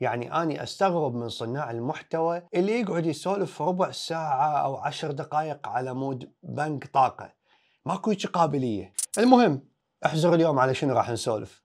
يعني أني أستغرب من صناع المحتوى اللي يقعد يسولف ربع ساعة أو عشر دقائق على مود بنك طاقة ماكو هيك قابلية المهم احزر اليوم على شنو راح نسولف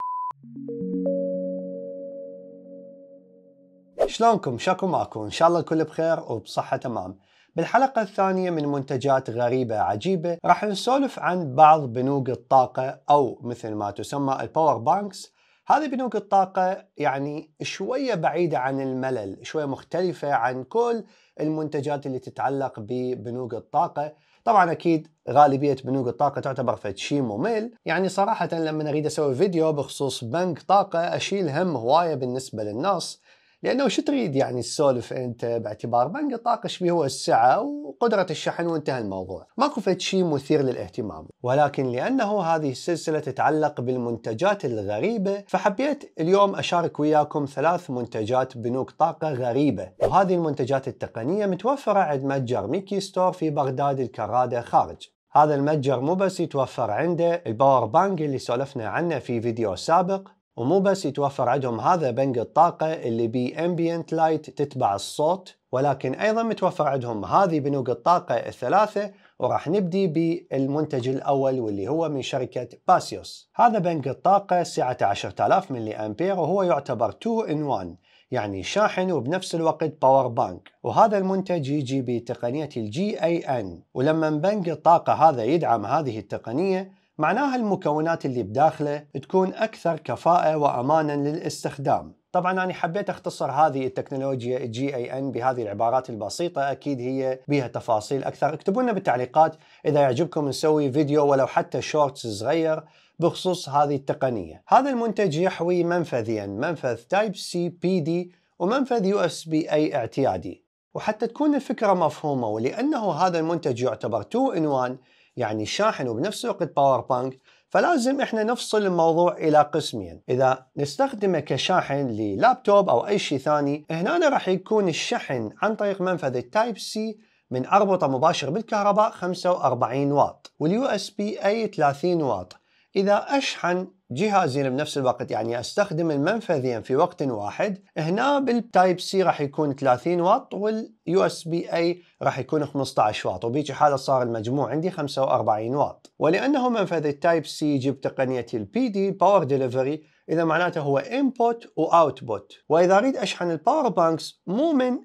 شلونكم شكو ماكو ان شاء الله الكل بخير وبصحة تمام بالحلقة الثانية من منتجات غريبة عجيبة راح نسولف عن بعض بنوك الطاقة أو مثل ما تسمى الباور بانكس هذه بنوك الطاقة يعني شوية بعيدة عن الملل شوية مختلفة عن كل المنتجات اللي تتعلق ببنوك الطاقة طبعا اكيد غالبيه بنوك الطاقه تعتبر فد شيء ممل يعني صراحه لما اريد اسوي فيديو بخصوص بنك طاقه اشيل هم هوايه بالنسبه للناس لانه شو تريد يعني تسولف انت باعتبار بنك طاقش به هو السعه وقدره الشحن وانتهى الموضوع، ماكو فد شيء مثير للاهتمام، ولكن لانه هذه السلسله تتعلق بالمنتجات الغريبه فحبيت اليوم اشارك وياكم ثلاث منتجات بنوك طاقه غريبه، وهذه المنتجات التقنيه متوفره عند متجر ميكي ستور في بغداد الكراده خارج. هذا المتجر مو بس يتوفر عنده الباور بانك اللي سولفنا عنه في فيديو سابق ومو بس يتوفر عندهم هذا بنك الطاقة اللي بي ambient لايت تتبع الصوت ولكن أيضا متوفر عندهم هذه بنوك الطاقة الثلاثة وراح نبدي بالمنتج الأول واللي هو من شركة باسيوس هذا بنك الطاقة سعة 10000 ملي أمبير وهو يعتبر 2 in 1 يعني شاحن وبنفس الوقت باور بانك وهذا المنتج يجي بتقنية الجي اي ان ولما بنك الطاقة هذا يدعم هذه التقنية معناها المكونات اللي بداخله تكون أكثر كفاءة وأمانا للاستخدام طبعا انا حبيت اختصر هذه التكنولوجيا جي اي ان بهذه العبارات البسيطه اكيد هي بها تفاصيل اكثر اكتبوا لنا بالتعليقات اذا يعجبكم نسوي فيديو ولو حتى شورتس صغير بخصوص هذه التقنيه هذا المنتج يحوي منفذين منفذ تايب سي بي دي ومنفذ يو اس بي اي اعتيادي وحتى تكون الفكره مفهومه ولانه هذا المنتج يعتبر تو ان 1 يعني شاحن وبنفس الوقت باور بانك فلازم احنا نفصل الموضوع الى قسمين اذا نستخدمه كشاحن للابتوب او اي شيء ثاني هنا راح يكون الشحن عن طريق منفذ التايب سي من اربطه مباشر بالكهرباء 45 واط واليو اس بي اي 30 واط اذا اشحن جهازين بنفس الوقت يعني استخدم المنفذين في وقت واحد هنا بالتايب سي راح يكون 30 واط واليو اس بي اي راح يكون 15 واط وبيجي حاله صار المجموع عندي 45 واط ولانه منفذ التايب سي يجيب تقنيه البي دي باور ديليفري اذا معناته هو انبوت واوتبوت واذا اريد اشحن الباور بانكس مو من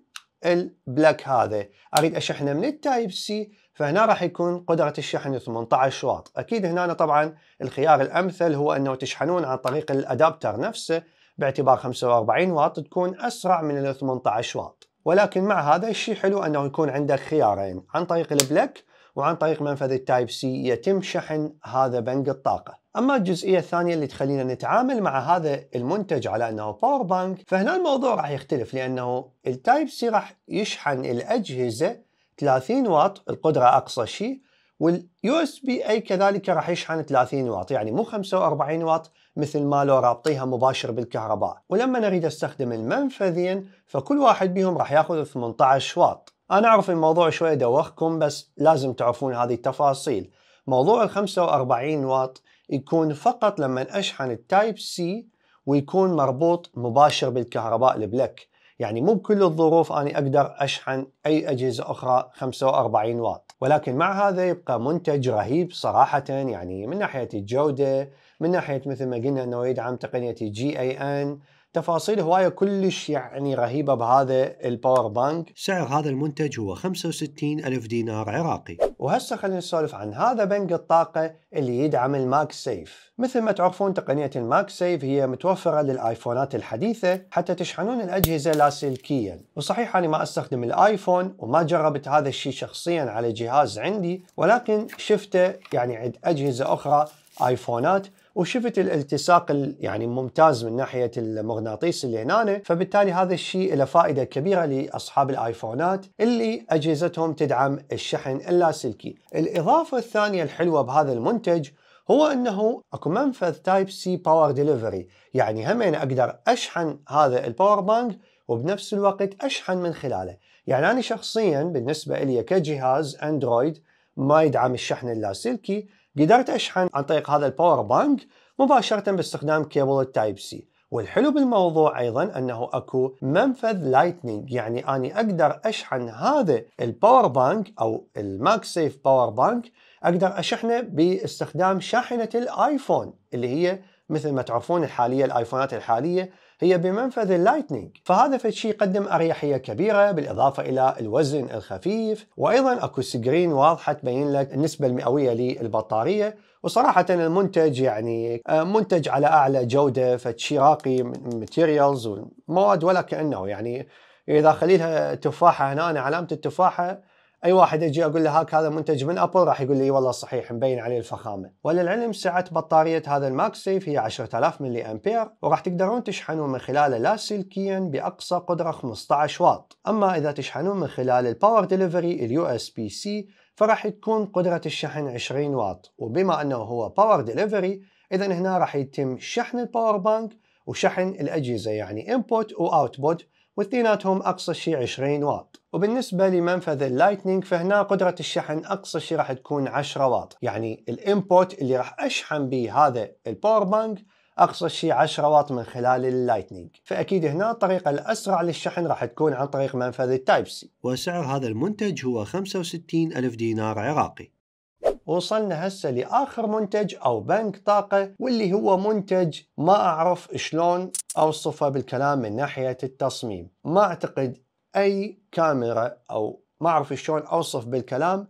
البلاك هذا اريد اشحنه من التايب سي فهنا راح يكون قدرة الشحن 18 واط اكيد هنا طبعا الخيار الامثل هو انه تشحنون عن طريق الادابتر نفسه باعتبار 45 واط تكون اسرع من ال 18 واط ولكن مع هذا الشيء حلو انه يكون عندك خيارين عن طريق البلاك وعن طريق منفذ التايب سي يتم شحن هذا بنك الطاقة اما الجزئيه الثانيه اللي تخلينا نتعامل مع هذا المنتج على انه باور بانك فهنا الموضوع راح يختلف لانه التايب سي راح يشحن الاجهزه 30 واط القدره اقصى شيء واليو اس بي اي كذلك راح يشحن 30 واط يعني مو 45 واط مثل ما لو رابطيها مباشر بالكهرباء ولما نريد استخدم المنفذين فكل واحد بيهم راح ياخذ 18 واط انا اعرف الموضوع شويه دوخكم بس لازم تعرفون هذه التفاصيل موضوع ال 45 واط يكون فقط لما أشحن التايب سي ويكون مربوط مباشر بالكهرباء البلاك يعني مو بكل الظروف أنا أقدر أشحن أي أجهزة أخرى 45 واط ولكن مع هذا يبقى منتج رهيب صراحة يعني من ناحية الجودة من ناحية مثل ما قلنا أنه يدعم تقنية جي أي أن تفاصيل هواية كلش يعني رهيبة بهذا الباور بانك سعر هذا المنتج هو 65 ألف دينار عراقي وهسه خلينا نسولف عن هذا بنك الطاقة اللي يدعم الماك سيف مثل ما تعرفون تقنية الماك سيف هي متوفرة للآيفونات الحديثة حتى تشحنون الأجهزة لاسلكيا وصحيح أنا ما أستخدم الآيفون وما جربت هذا الشيء شخصيا على جهاز عندي ولكن شفته يعني عند أجهزة أخرى ايفونات وشفت الالتصاق يعني ممتاز من ناحيه المغناطيس اللي هنا فبالتالي هذا الشيء له فائده كبيره لاصحاب الايفونات اللي اجهزتهم تدعم الشحن اللاسلكي. الاضافه الثانيه الحلوه بهذا المنتج هو انه اكو منفذ تايب سي باور ديليفري، يعني هم أنا اقدر اشحن هذا الباور بانك وبنفس الوقت اشحن من خلاله، يعني انا شخصيا بالنسبه لي كجهاز اندرويد ما يدعم الشحن اللاسلكي قدرت أشحن عن طريق هذا الباور بانك مباشرة باستخدام كيبل التايب سي والحلو بالموضوع ايضا انه اكو منفذ لايتنينج يعني اني اقدر اشحن هذا الباور بانك او الماك سيف باور بانك اقدر اشحنه باستخدام شاحنه الايفون اللي هي مثل ما تعرفون الحاليه الايفونات الحاليه هي بمنفذ اللايتنينج فهذا فشي يقدم أريحية كبيرة بالإضافة إلى الوزن الخفيف وأيضا أكو سكرين واضحة تبين لك النسبة المئوية للبطارية وصراحة المنتج يعني آه، منتج على أعلى جودة فشي راقي من ماتيريالز ومواد ولا كأنه يعني إذا خليتها تفاحة هنا أنا علامة التفاحة اي واحد اجي اقول له هاك هذا منتج من ابل راح يقول لي والله صحيح مبين عليه الفخامه وللعلم سعه بطاريه هذا الماك سيف هي 10000 ملي امبير وراح تقدرون تشحنون من خلاله لاسلكيا باقصى قدره 15 واط اما اذا تشحنون من خلال الباور ديليفري اليو اس بي سي فراح تكون قدره الشحن 20 واط وبما انه هو باور ديليفري اذا هنا راح يتم شحن الباور بانك وشحن الاجهزه يعني انبوت واوتبوت واثنيناتهم أقصى شيء 20 واط وبالنسبة لمنفذ اللايتنينج فهنا قدرة الشحن أقصى شيء راح تكون 10 واط يعني الانبوت اللي راح أشحن به هذا الباور بانك اقصى شيء 10 واط من خلال اللايتنينج فاكيد هنا الطريقه الاسرع للشحن راح تكون عن طريق منفذ التايب سي وسعر هذا المنتج هو 65 الف دينار عراقي وصلنا هسه لاخر منتج او بنك طاقه واللي هو منتج ما اعرف شلون اوصفه بالكلام من ناحيه التصميم ما اعتقد اي كاميرا او ما اعرف شلون اوصف بالكلام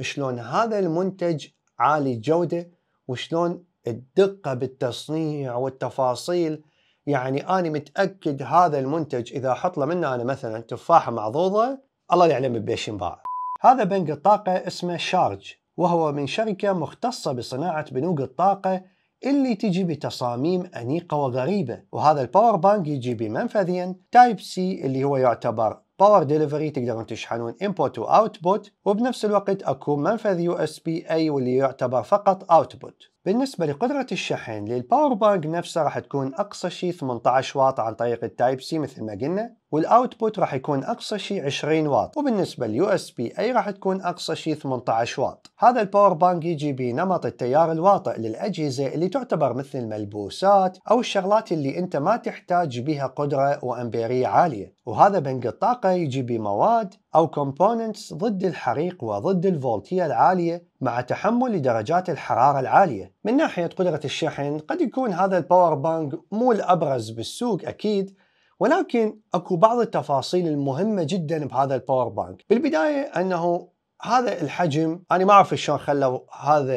شلون هذا المنتج عالي الجوده وشلون الدقه بالتصنيع والتفاصيل يعني انا متاكد هذا المنتج اذا احط له منه انا مثلا تفاحه معضوضه الله يعلم بيش ينباع هذا بنك الطاقه اسمه شارج وهو من شركة مختصة بصناعة بنوق الطاقة اللي تجي بتصاميم أنيقة وغريبة وهذا الباور بانك يجي بمنفذين تايب سي اللي هو يعتبر باور ديليفري تقدرون تشحنون انبوت واوتبوت وبنفس الوقت اكو منفذ يو اس بي اي واللي يعتبر فقط اوتبوت بالنسبة لقدرة الشحن للباور بانك نفسه راح تكون أقصى شيء 18 واط عن طريق التايب سي مثل ما قلنا والاوتبوت راح يكون اقصى شيء 20 واط وبالنسبه لليو اس بي اي راح تكون اقصى شيء 18 واط هذا الباور بانك يجي بنمط التيار الواطئ للاجهزه اللي تعتبر مثل الملبوسات او الشغلات اللي انت ما تحتاج بها قدره وامبيريه عاليه وهذا بنك الطاقه يجي بمواد او كومبوننتس ضد الحريق وضد الفولتيه العاليه مع تحمل درجات الحرارة العالية من ناحية قدرة الشحن قد يكون هذا الباور بانك مو الأبرز بالسوق أكيد ولكن اكو بعض التفاصيل المهمه جدا بهذا الباور بانك بالبدايه انه هذا الحجم انا ما اعرف شلون خلوا هذا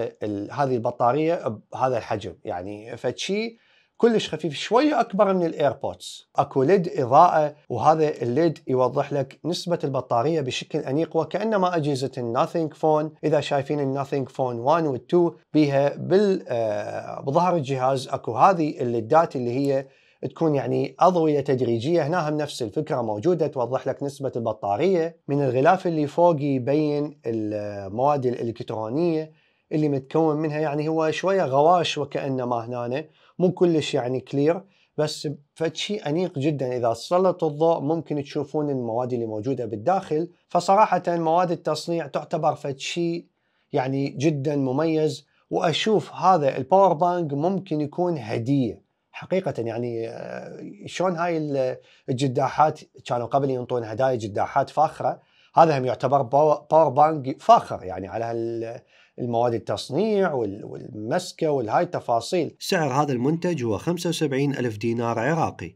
هذه البطاريه بهذا الحجم يعني فشي كلش خفيف شوية أكبر من الإيربودز أكو ليد إضاءة وهذا الليد يوضح لك نسبة البطارية بشكل أنيق وكأنما أجهزة الناثينج فون إذا شايفين الناثينج فون 1 وال2 بها بال آه، بظهر الجهاز أكو هذه الليدات اللي هي تكون يعني أضوية تدريجية هنا هم نفس الفكرة موجودة توضح لك نسبة البطارية من الغلاف اللي فوق يبين المواد الإلكترونية اللي متكون منها يعني هو شوية غواش وكأنما هنا مو كلش يعني كلير بس فشي أنيق جدا إذا سلطوا الضوء ممكن تشوفون المواد اللي موجودة بالداخل فصراحة مواد التصنيع تعتبر فشي يعني جدا مميز وأشوف هذا الباور بانك ممكن يكون هدية حقيقة يعني آه، شلون هاي الجداحات كانوا قبل ينطون هدايا جداحات فاخرة هذا هم يعتبر باور بانك فاخر يعني على المواد التصنيع والمسكة والهاي التفاصيل سعر هذا المنتج هو 75 ألف دينار عراقي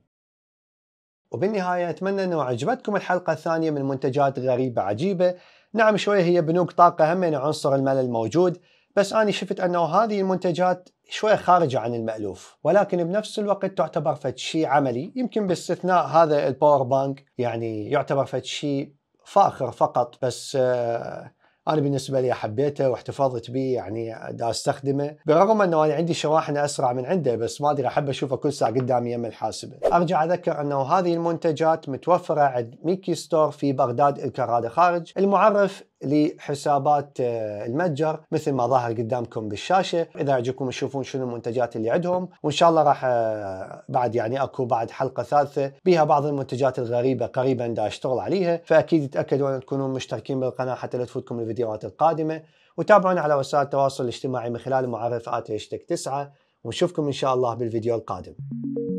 وبالنهاية أتمنى أنه عجبتكم الحلقة الثانية من منتجات غريبة عجيبة نعم شوية هي بنوك طاقة هم عنصر الملل موجود بس أنا شفت أنه هذه المنتجات شوية خارجة عن المألوف ولكن بنفس الوقت تعتبر فد شيء عملي يمكن باستثناء هذا الباور بانك يعني يعتبر فد شيء فاخر فقط بس آه انا بالنسبه لي حبيته واحتفظت به يعني دا استخدمه برغم انه انا عندي شواحن اسرع من عنده بس ما ادري احب اشوفه كل ساعه قدامي يم الحاسبه ارجع اذكر انه هذه المنتجات متوفره عند ميكي ستور في بغداد الكرادة خارج المعرف لحسابات آه، المتجر مثل ما ظهر قدامكم بالشاشه اذا عجبكم تشوفون شنو المنتجات اللي عندهم وان شاء الله راح آه، بعد يعني اكو بعد حلقه ثالثه بها بعض المنتجات الغريبه قريبا دا اشتغل عليها فاكيد تاكدوا ان تكونوا مشتركين بالقناه حتى لا تفوتكم الفيديوهات القادمه وتابعونا على وسائل التواصل الاجتماعي من خلال معرف ات 9 ونشوفكم ان شاء الله بالفيديو القادم